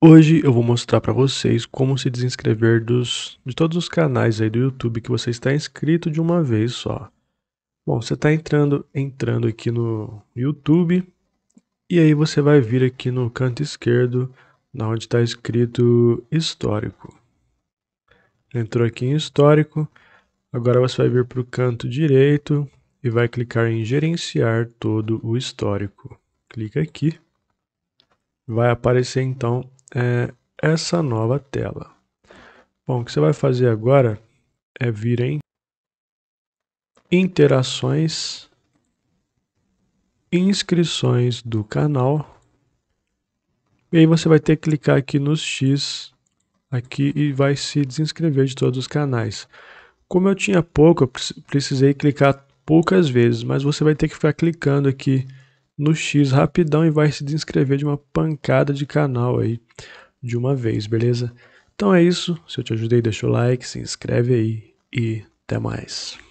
Hoje eu vou mostrar para vocês como se desinscrever dos, de todos os canais aí do YouTube que você está inscrito de uma vez só. Bom, você está entrando, entrando aqui no YouTube e aí você vai vir aqui no canto esquerdo, na onde está escrito Histórico. Entrou aqui em Histórico, agora você vai vir para o canto direito e vai clicar em Gerenciar todo o histórico. Clica aqui. Vai aparecer então é essa nova tela. Bom, o que você vai fazer agora é vir em Interações, Inscrições do canal. E aí você vai ter que clicar aqui nos X aqui e vai se desinscrever de todos os canais. Como eu tinha pouco, eu precisei clicar poucas vezes, mas você vai ter que ficar clicando aqui no X rapidão e vai se desinscrever de uma pancada de canal aí de uma vez, beleza? Então é isso. Se eu te ajudei, deixa o like, se inscreve aí e até mais.